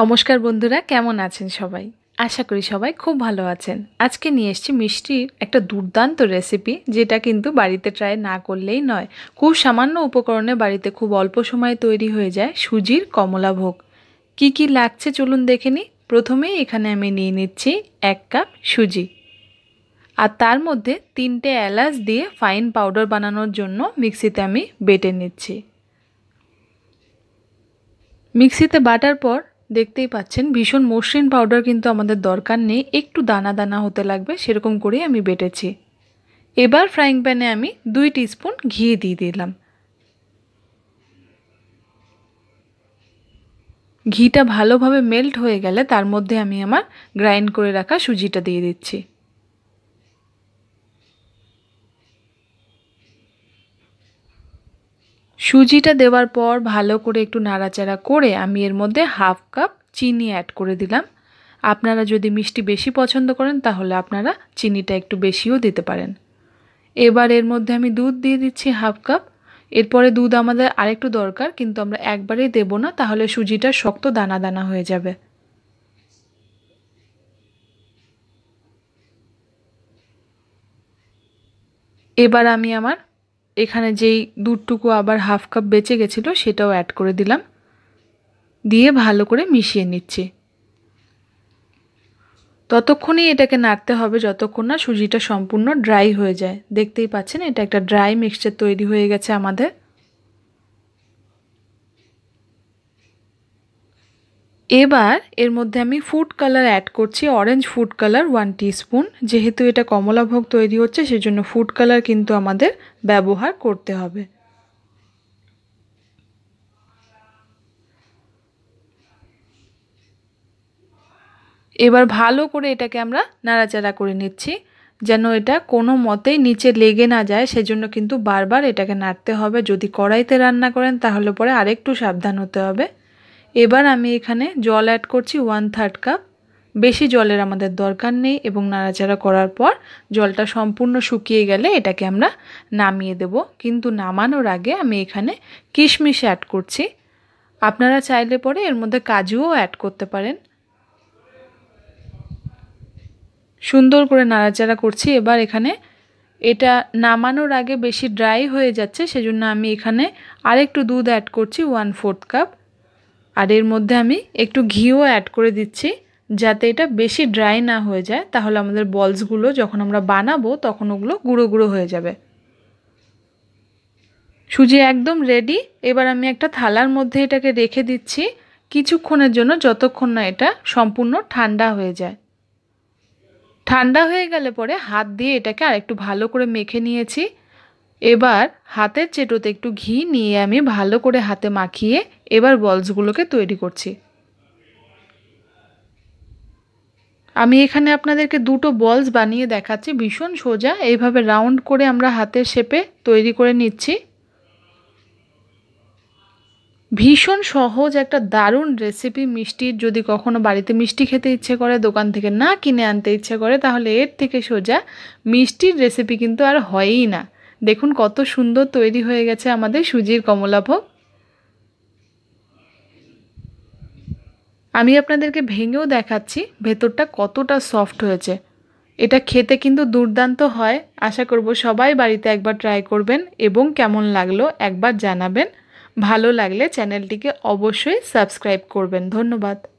নমস্কার বন্ধুরা কেমন আছেন সবাই আশা করি সবাই খুব ভালো আছেন আজকে নিয়ে এসছি মিষ্টির একটা দুর্দান্ত রেসিপি যেটা কিন্তু বাড়িতে ট্রাই না করলেই নয় খুব সামান্য উপকরণে বাড়িতে খুব অল্প সময়ে তৈরি হয়ে যায় সুজির কমলাভোগ কি কি লাগছে চলুন দেখে নিই প্রথমেই এখানে আমি নিয়ে নিচ্ছি এক কাপ সুজি আর তার মধ্যে তিনটে এলাচ দিয়ে ফাইন পাউডার বানানোর জন্য মিক্সিতে আমি বেটে নিচ্ছি মিক্সিতে বাটার পর দেখতেই পাচ্ছেন ভীষণ মসৃণ পাউডার কিন্তু আমাদের দরকার নেই একটু দানা দানা হতে লাগবে সেরকম করেই আমি বেটেছি এবার ফ্রাইং প্যানে আমি দুই টিস্পুন ঘি দিয়ে দিলাম ঘিটা ভালোভাবে মেল্ট হয়ে গেলে তার মধ্যে আমি আমার গ্রাইন্ড করে রাখা সুজিটা দিয়ে দিচ্ছি সুজিটা দেওয়ার পর ভালো করে একটু নাড়াচাড়া করে আমি এর মধ্যে হাফ কাপ চিনি অ্যাড করে দিলাম আপনারা যদি মিষ্টি বেশি পছন্দ করেন তাহলে আপনারা চিনিটা একটু বেশিও দিতে পারেন এবার এর মধ্যে আমি দুধ দিয়ে দিচ্ছি হাফ কাপ এরপরে দুধ আমাদের আরেকটু দরকার কিন্তু আমরা একবারেই দেব না তাহলে সুজিটা শক্ত দানা দানা হয়ে যাবে এবার আমি আমার এখানে যেই দুধটুকু আবার হাফ কাপ বেঁচে গেছিলো সেটাও অ্যাড করে দিলাম দিয়ে ভালো করে মিশিয়ে নিচ্ছি ততক্ষণই এটাকে নাড়তে হবে যতক্ষণ না সুজিটা সম্পূর্ণ ড্রাই হয়ে যায় দেখতেই পাচ্ছেন এটা একটা ড্রাই মিক্সচার তৈরি হয়ে গেছে আমাদের এবার এর মধ্যে আমি ফুড কালার অ্যাড করছি orange food colour one spoon যেহেতু এটা কমলাভোগ তৈরি হচ্ছে সেজন্য ফুড কালার কিন্তু আমাদের ব্যবহার করতে হবে এবার ভালো করে এটাকে আমরা নাড়াচাড়া করে নিচ্ছি যেন এটা কোনো মতেই নিচে লেগে না যায় সেজন্য কিন্তু বারবার এটাকে নাড়তে হবে যদি কড়াইতে রান্না করেন তাহলে পরে আরেকটু সাবধান হতে হবে এবার আমি এখানে জল অ্যাড করছি ওয়ান থার্ড কাপ বেশি জলের আমাদের দরকার নেই এবং নাড়াচাড়া করার পর জলটা সম্পূর্ণ শুকিয়ে গেলে এটাকে আমরা নামিয়ে দেব কিন্তু নামানোর আগে আমি এখানে কিশমিশ অ্যাড করছি আপনারা চাইলে পরে এর মধ্যে কাজুও অ্যাড করতে পারেন সুন্দর করে নাড়াচাড়া করছি এবার এখানে এটা নামানোর আগে বেশি ড্রাই হয়ে যাচ্ছে সেজন্য আমি এখানে আরেকটু দুধ অ্যাড করছি ওয়ান ফোর্থ কাপ আর এর মধ্যে আমি একটু ঘিও অ্যাড করে দিচ্ছি যাতে এটা বেশি ড্রাই না হয়ে যায় তাহলে আমাদের বলসগুলো যখন আমরা বানাবো তখন ওগুলো গুঁড়ো গুঁড়ো হয়ে যাবে সুজি একদম রেডি এবার আমি একটা থালার মধ্যে এটাকে রেখে দিচ্ছি কিছুক্ষণের জন্য যতক্ষণ না এটা সম্পূর্ণ ঠান্ডা হয়ে যায় ঠান্ডা হয়ে গেলে পরে হাত দিয়ে এটাকে আরেকটু ভালো করে মেখে নিয়েছি এবার হাতের চেটোতে একটু ঘি নিয়ে আমি ভালো করে হাতে মাখিয়ে এবার বলসগুলোকে তৈরি করছি আমি এখানে আপনাদেরকে দুটো বলস বানিয়ে দেখাচ্ছি ভীষণ সোজা এইভাবে রাউন্ড করে আমরা হাতের শেপে তৈরি করে নিচ্ছি ভীষণ সহজ একটা দারুণ রেসিপি মিষ্টির যদি কখনো বাড়িতে মিষ্টি খেতে ইচ্ছে করে দোকান থেকে না কিনে আনতে ইচ্ছে করে তাহলে এর থেকে সোজা মিষ্টির রেসিপি কিন্তু আর হয়ই না দেখুন কত সুন্দর তৈরি হয়ে গেছে আমাদের সুজির কমলাভোগ আমি আপনাদেরকে ভেঙেও দেখাচ্ছি ভেতরটা কতটা সফট হয়েছে এটা খেতে কিন্তু দুর্দান্ত হয় আশা করব সবাই বাড়িতে একবার ট্রাই করবেন এবং কেমন লাগলো একবার জানাবেন ভালো লাগলে চ্যানেলটিকে অবশ্যই সাবস্ক্রাইব করবেন ধন্যবাদ